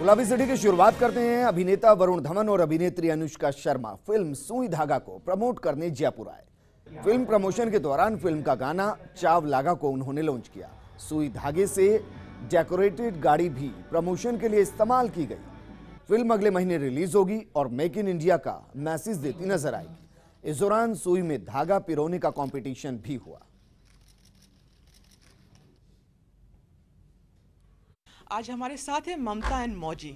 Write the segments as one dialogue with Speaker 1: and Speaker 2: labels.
Speaker 1: गुलाबी सिटी की शुरुआत करते हैं अभिनेता वरुण धवन और अभिनेत्री अनुष्का शर्मा फिल्म सुई धागा को प्रमोट करने जयपुर आए फिल्म प्रमोशन के दौरान फिल्म का गाना चाव लागा को उन्होंने लॉन्च किया सुई धागे से डेकोरेटेड गाड़ी भी प्रमोशन के लिए इस्तेमाल की गई फिल्म अगले महीने रिलीज होगी और मेक इन इंडिया का मैसेज देती नजर आएगी इस दौरान सुई में धागा पिरोने का कॉम्पिटिशन भी हुआ
Speaker 2: आज हमारे साथ हैं ममता एंड मौजी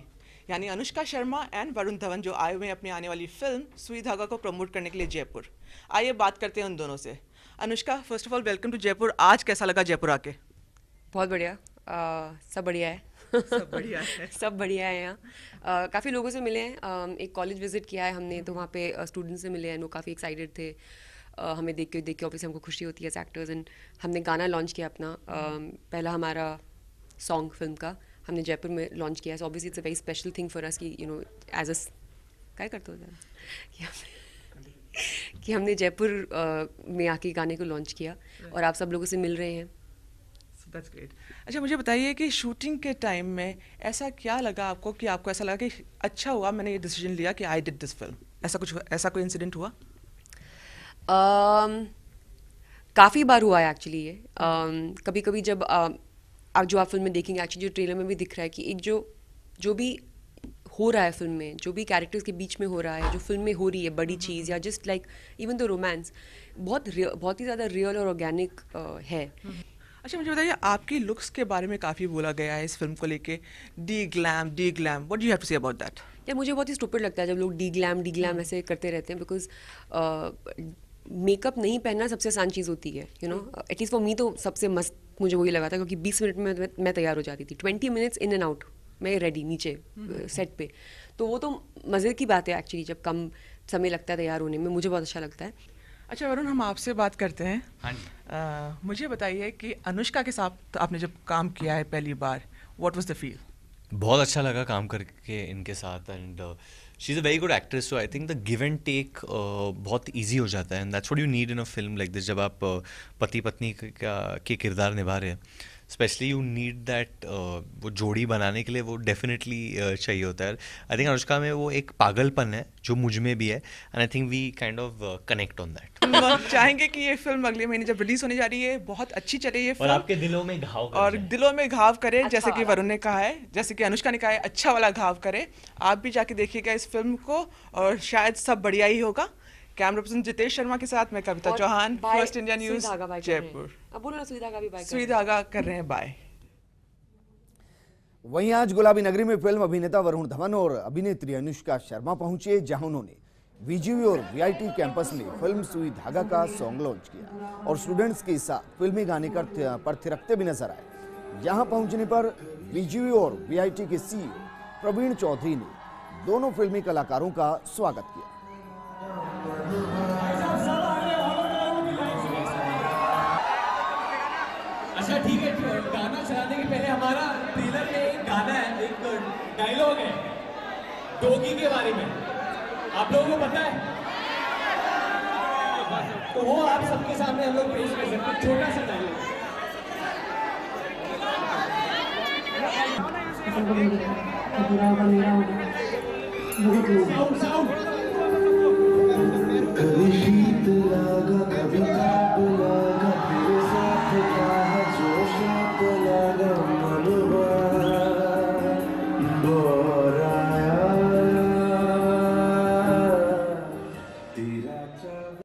Speaker 2: यानी अनुष्का शर्मा एंड वरुण धवन जो आए हुए हैं अपनी आने वाली फिल्म सुई धागा को प्रमोट करने के लिए जयपुर आइए बात करते हैं उन दोनों से Anushka first of all welcome to Jaipur आज कैसा लगा जयपुर आके
Speaker 3: बहुत बढ़िया आ, सब बढ़िया है सब बढ़िया है सब बढ़िया है यहाँ काफ़ी लोगों से मिले हैं एक कॉलेज विजिट किया है हमने तो वहाँ पे स्टूडेंट्स से मिले हैं वो काफ़ी एक्साइटेड थे हमें देख के देख के ऑफिस हमको खुशी होती है एज एक्टर्स एंड हमने गाना लॉन्च किया अपना पहला हमारा सॉन्ग फिल्म का हमने जयपुर में लॉन्च किया है obviously it's a very special thing for us कि यू नो एज अ क्या करते हो जरा कि हमने जयपुर uh, में आके गाने को लॉन्च किया और आप सब लोगों से मिल रहे हैं दैट्स ग्रेट अच्छा मुझे बताइए कि शूटिंग के टाइम में ऐसा
Speaker 2: क्या लगा आपको कि आपको ऐसा लगा कि अच्छा हुआ मैंने ये डिसीजन लिया कि आई डिड दिस फिल्म ऐसा कुछ ऐसा
Speaker 3: कोई इंसिडेंट हुआ um, काफ़ी बार हुआ है एक्चुअली ये um, कभी कभी जब uh, आप जो आप फिल्म में देखेंगे एक्चुअली जो ट्रेलर में भी दिख रहा है कि एक जो जो भी हो रहा है फिल्म में जो भी कैरेक्टर्स के बीच में हो रहा है जो फिल्म में हो रही है बड़ी हम्म। चीज़ या just like even the romance बहुत बहुत ही ज़्यादा रियल और ऑर्गेनिक है हम्म।
Speaker 2: अच्छा मुझे बताइए आपकी लुक्स के बारे में काफ़ी बोला गया है इस फिल्म को लेके deglam deglam what you have to say about that
Speaker 3: यार मुझे बहुत ही स्टूपिड लगता है जब लोग डी ग्लैम डी ग्लैम ऐसे करते रहते हैं बिकॉज मेकअप नहीं पहनना सबसे आसान चीज़ होती है you know at least for me तो सबसे मस्त मुझे वही लगा था क्योंकि बीस मिनट में मैं तैयार हो जाती थी twenty minutes in and out मैं रेडी नीचे सेट हम्म। पे तो वो तो मज़े की बात है एक्चुअली जब कम समय लगता है तैयार होने में मुझे बहुत अच्छा लगता है
Speaker 2: अच्छा वरुण हम आपसे बात करते हैं आ, हाँ मुझे बताइए कि अनुष्का के साथ आपने जब काम किया है पहली बार व्हाट वाज द फील
Speaker 3: बहुत अच्छा लगा काम करके इनके साथ and uh, she is a very good actress so I think the give and take बहुत ईजी हो जाता है and that's what you need in a film like this जब आप uh, पति पत्नी का के किरदार निभा रहे हैं स्पेशली यू नीड दैट वो जोड़ी बनाने के लिए वो डेफिनेटली uh, चाहिए होता है आई थिंक अनुष्का में वो एक पागलपन है जो मुझ में भी है and I think we kind of connect on that
Speaker 2: हम चाहेंगे कि ये फिल्म अगले महीने जब रिलीज होने जा रही है बहुत अच्छी चले ये फिल्म और आपके
Speaker 3: दिलों में घाव
Speaker 2: और दिलों में घाव करे अच्छा जैसे कि वरुण ने कहा है जैसे कि अनुष्का ने कहा है अच्छा वाला घाव करे आप भी जाके देखिएगा इस फिल्म को और शायद सब बढ़िया ही होगा कैमरा पर्सन जितेश शर्मा के साथ मैं Kavita Chauhan first India news Jaipur
Speaker 3: सुई धागा सुई धागा
Speaker 2: कर रहे हैं बाय वहीं आज गुलाबी
Speaker 1: नगरी में फिल्म अभिनेता वरुण धवन और अभिनेत्री अनुष्का शर्मा पहुंचे जहां उन्होंने वीजीवी और वीआईटी कैंपस में फिल्म सुई धागा का सॉन्ग लॉन्च किया और स्टूडेंट्स के साथ फिल्मी गाने कर पर थिरकते भी नजर आए यहां पहुंचने पर वीजीवी और वीआईटी के सीईओ प्रवीण चौधरी ने दोनों फिल्मी कलाकारों का स्वागत किया
Speaker 2: ट्रेलर में एक गाना है एक डायलॉग है डोगी के बारे में आप लोगों को पता है तो वो आप सबके सामने हम लोग पेश कर सकते छोटा सा डायलॉग
Speaker 1: साउंड